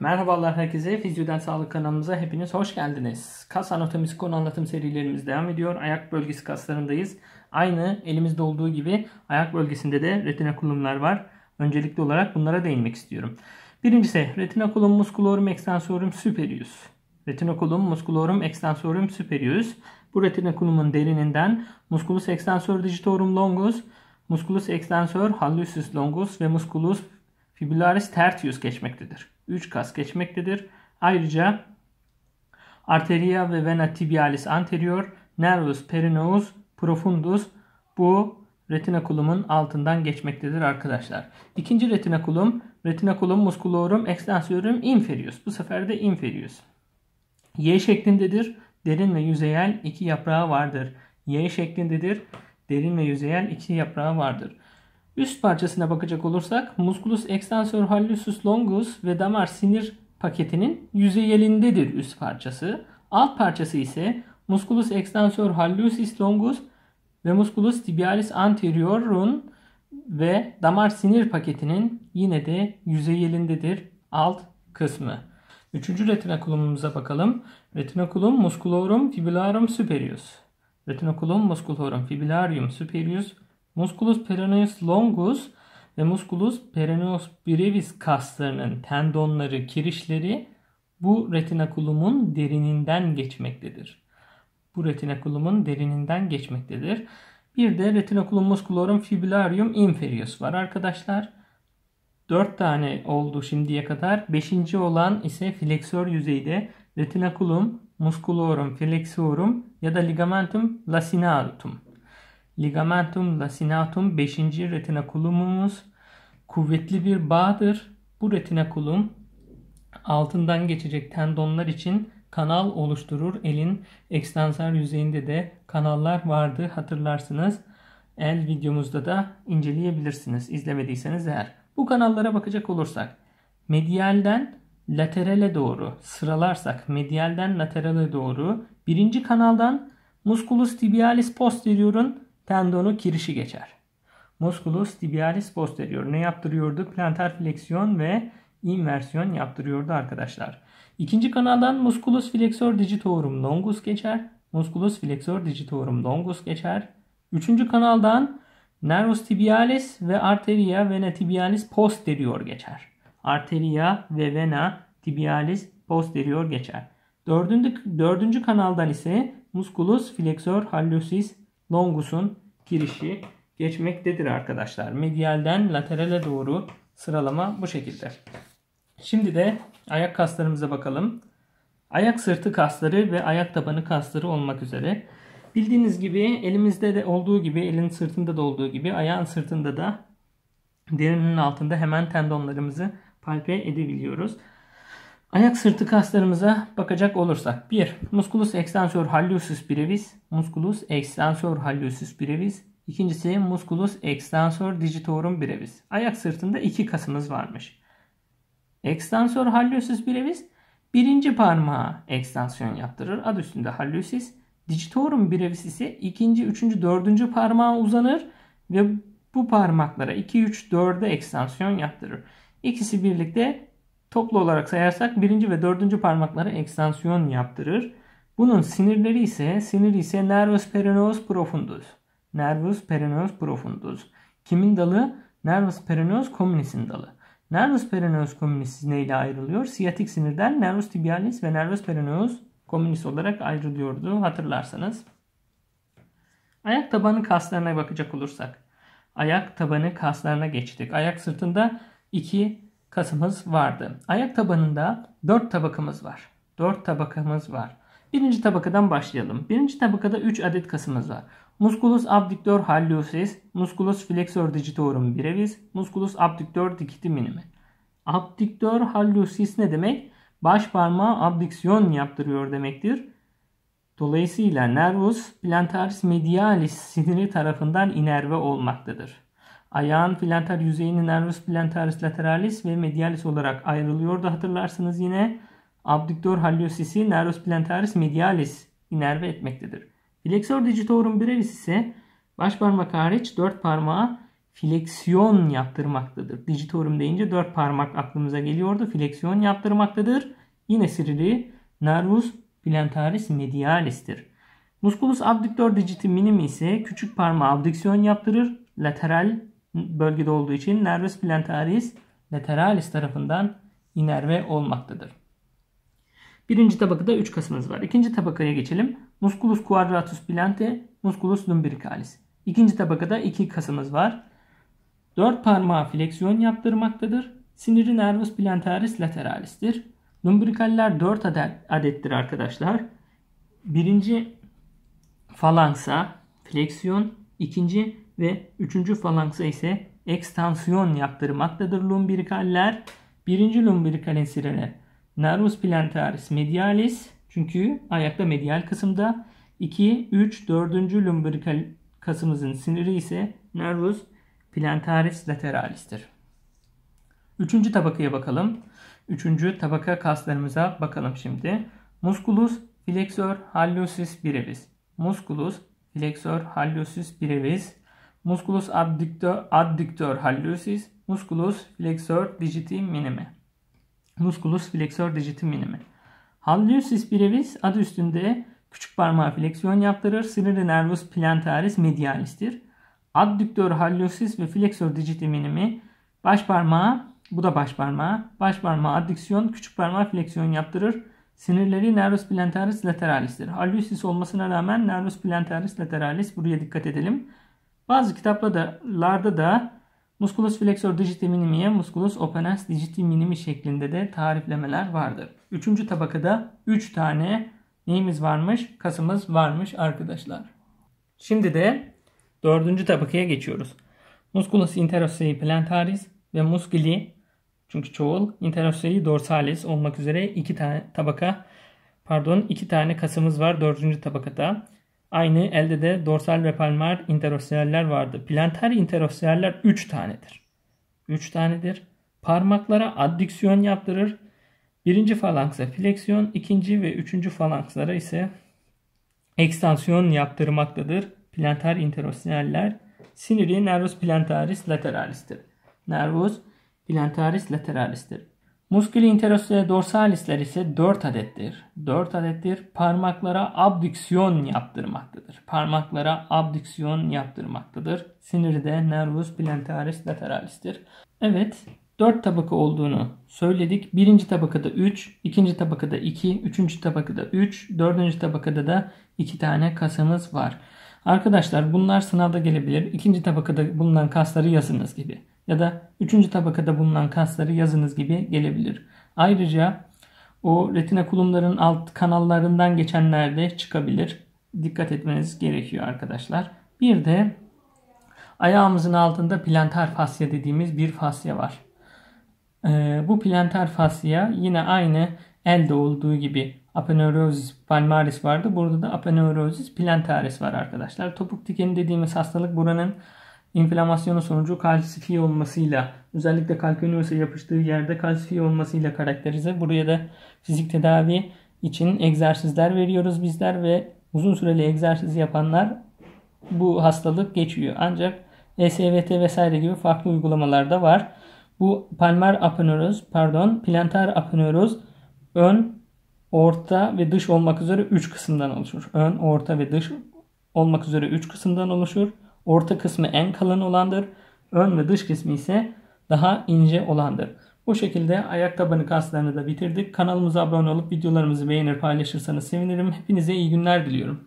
Merhabalar herkese. Fizyoden Sağlık kanalımıza hepiniz hoş geldiniz. Kas anatomisi konu anlatım serilerimiz devam ediyor. Ayak bölgesi kaslarındayız. Aynı elimizde olduğu gibi ayak bölgesinde de retina kulumlar var. Öncelikli olarak bunlara değinmek istiyorum. Birincisi retina kulum muskulorum extensorum superius. Retina kulum muskulorum extensorum superius. Bu retina kulumun derininden musculus extensor digitorum longus, musculus extensor hallucis longus ve musculus fibularis tertius geçmektedir. 3 kas geçmektedir. Ayrıca arteria ve vena tibialis anterior, nervus perineus profundus bu retinakulumun altından geçmektedir arkadaşlar. İkinci retinakulum, retinakulum musculorum extensorum inferius. Bu sefer de inferius. Y şeklindedir. Derin ve yüzeyel iki yaprağı vardır. Y şeklindedir. Derin ve yüzeyel iki yaprağı vardır. Üst parçasına bakacak olursak musculus extensor hallucis longus ve damar sinir paketinin yüzeyelindedir üst parçası. Alt parçası ise musculus extensor hallucis longus ve musculus tibialis anteriorun ve damar sinir paketinin yine de yüzeyelindedir alt kısmı. Üçüncü retinakulumumuza bakalım. Retinakulum musculorum fibularum superius. Retinakulum musculorum fibularium superius Musculus peroneus longus ve musculus peroneus brevis kaslarının tendonları, kirişleri bu retinakulumun derininden geçmektedir. Bu retinakulumun derininden geçmektedir. Bir de retinakulum musculorum fibularium inferius var arkadaşlar. 4 tane oldu şimdiye kadar. 5. olan ise fleksör yüzeyde retinakulum musculorum flexorum ya da ligamentum lacinatum. Ligamentum lacinatum 5. retinakulumumuz kuvvetli bir bağdır. Bu retinakulum altından geçecek tendonlar için kanal oluşturur. Elin ekstansar yüzeyinde de kanallar vardı hatırlarsınız. El videomuzda da inceleyebilirsiniz izlemediyseniz eğer. Bu kanallara bakacak olursak medialden laterale doğru sıralarsak medialden laterale doğru birinci kanaldan musculus tibialis posterior'un Tendonu kirişi geçer. Musculus tibialis posterior ne yaptırıyordu? Plantar fleksiyon ve inversiyon yaptırıyordu arkadaşlar. İkinci kanaldan musculus flexor digitorum longus geçer. Musculus flexor digitorum longus geçer. Üçüncü kanaldan nervus tibialis ve arteria vena tibialis posterior geçer. Arteria ve vena tibialis posterior geçer. Dördüncü, dördüncü kanaldan ise musculus flexor hallucis longus'un girişi geçmektedir arkadaşlar. Medialden laterale doğru sıralama bu şekilde. Şimdi de ayak kaslarımıza bakalım. Ayak sırtı kasları ve ayak tabanı kasları olmak üzere. Bildiğiniz gibi elimizde de olduğu gibi, elin sırtında da olduğu gibi ayağın sırtında da derinin altında hemen tendonlarımızı palpe edebiliyoruz. Ayak sırtı kaslarımıza bakacak olursak 1. Musculus extensor hallucis brevis Musculus extensor hallucis brevis İkincisi musculus extensor digitorum brevis. Ayak sırtında iki kasımız varmış. Extensor hallucis brevis birinci parmağa ekstansiyon yaptırır. Ad üstünde hallucis. Digitorum brevis ise ikinci, üçüncü, dördüncü parmağa uzanır ve bu parmaklara 2, 3, 4'e ekstansiyon yaptırır. İkisi birlikte Toplu olarak sayarsak birinci ve dördüncü parmaklara ekstansiyon yaptırır. Bunun sinirleri ise sinir ise nervus perineus profundus. Nervus perineus profundus. Kimin dalı? Nervus perineus communis'in dalı. Nervus perineus communis neyle ayrılıyor? Siyatik sinirden nervus tibialis ve nervus perineus communis olarak ayrılıyordu hatırlarsanız. Ayak tabanı kaslarına bakacak olursak. Ayak tabanı kaslarına geçtik. Ayak sırtında iki kasamız vardı. Ayak tabanında 4 tabakamız var. 4 tabakamız var. Birinci tabakadan başlayalım. Birinci tabakada 3 adet kasımız var. Musculus abductor hallucis, musculus flexor digitorum brevis, musculus abductor dikiti minimi. Abductor hallucis ne demek? Baş parmağı abdiksiyon yaptırıyor demektir. Dolayısıyla nervus plantaris medialis siniri tarafından inerve olmaktadır. Ayağın plantar yüzeyini nervus plantaris lateralis ve medialis olarak ayrılıyordu hatırlarsınız yine. Abduktör hallosisi nervus plantaris medialis inerve etmektedir. Flexor digitorum brevis ise baş parmak hariç dört parmağa fleksiyon yaptırmaktadır. Digitorum deyince dört parmak aklımıza geliyordu. Fleksiyon yaptırmaktadır. Yine sirili nervus plantaris medialistir. Musculus abductor digiti minimi ise küçük parmağı abdüksiyon yaptırır. Lateral bölgede olduğu için nervus plantaris lateralis tarafından inerve olmaktadır. Birinci tabakada 3 kasımız var. İkinci tabakaya geçelim. Musculus quadratus plante, musculus lumbricalis. İkinci tabakada 2 kasımız var. 4 parmağı fleksiyon yaptırmaktadır. Siniri nervus plantaris lateralistir. Lumbrikaller 4 adettir arkadaşlar. Birinci falansa fleksiyon, İkinci ve üçüncü falangsa ise ekstansiyon yaptırmaktadır lumbrikaller. Birinci lumbrikal ensireler nervus plantaris medialis çünkü ayakta medial kısımda. 2, 3, 4. lumbrikal kasımızın siniri ise nervus plantaris lateralistir. Üçüncü tabakaya bakalım. Üçüncü tabaka kaslarımıza bakalım şimdi. Musculus flexor hallucis brevis. Musculus Flexor hallucis brevis. Musculus adductor, adductor hallucis. Musculus flexor digiti minimi. Musculus flexor digiti minimi. Hallucis brevis adı üstünde küçük parmağa fleksiyon yaptırır. Sırrı nervus plantaris medialistir. Adductor hallucis ve flexor digiti minimi baş parmağa, bu da baş parmağa Baş parmağa addiksiyon, küçük parmağa fleksiyon yaptırır. Sinirleri nervus plantaris lateralis'tir. Hallucis olmasına rağmen nervus plantaris lateralis buraya dikkat edelim. Bazı kitaplarda da musculus flexor digiti minimi'ye musculus openens digiti minimi şeklinde de tariflemeler vardır. Üçüncü tabakada 3 tane neyimiz varmış? Kasımız varmış arkadaşlar. Şimdi de dördüncü tabakaya geçiyoruz. Musculus interosei plantaris ve musculi çünkü çoğul interossei dorsalis olmak üzere iki tane tabaka pardon iki tane kasımız var dördüncü tabakada. Aynı elde de dorsal ve palmar interossealler vardı. Plantar interossealler 3 tanedir. 3 tanedir. Parmaklara addiksiyon yaptırır. Birinci falangsa fleksiyon, ikinci ve üçüncü falankslara ise ekstansiyon yaptırmaktadır. Plantar interossealler siniri nervus plantaris lateralistir. Nervus Plantaris lateralis'tir. Musculi interossi dorsalisler ise 4 adettir. 4 adettir. Parmaklara abdüksiyon yaptırmaktadır. Parmaklara abdüksiyon yaptırmaktadır. Sinirde nervus plantaris lateralis'tir. Evet 4 tabaka olduğunu söyledik. Birinci tabakada 3, ikinci tabakada 2, üçüncü tabakada 3, dördüncü tabakada da 2 tane kasamız var. Arkadaşlar bunlar sınavda gelebilir. İkinci tabakada bulunan kasları yazınız gibi ya da üçüncü tabakada bulunan kasları yazınız gibi gelebilir. Ayrıca o retina kulumların alt kanallarından geçenler de çıkabilir. Dikkat etmeniz gerekiyor arkadaşlar. Bir de ayağımızın altında plantar fasya dediğimiz bir fasya var. Ee, bu plantar fasya yine aynı elde olduğu gibi aponeurozis palmaris vardı. Burada da aponeurozis plantaris var arkadaşlar. Topuk dikeni dediğimiz hastalık buranın inflamasyonun sonucu kalsifiye olmasıyla özellikle kalp kalkonüvese yapıştığı yerde kalsifiye olmasıyla karakterize. Buraya da fizik tedavi için egzersizler veriyoruz bizler ve uzun süreli egzersiz yapanlar bu hastalık geçiyor. Ancak ESVT vesaire gibi farklı uygulamalar da var. Bu palmar aponöroz, pardon, plantar aponöroz ön, orta ve dış olmak üzere 3 kısımdan oluşur. Ön, orta ve dış olmak üzere 3 kısımdan oluşur. Orta kısmı en kalın olandır. Ön ve dış kısmı ise daha ince olandır. Bu şekilde ayak tabanı kaslarını da bitirdik. Kanalımıza abone olup videolarımızı beğenir paylaşırsanız sevinirim. Hepinize iyi günler diliyorum.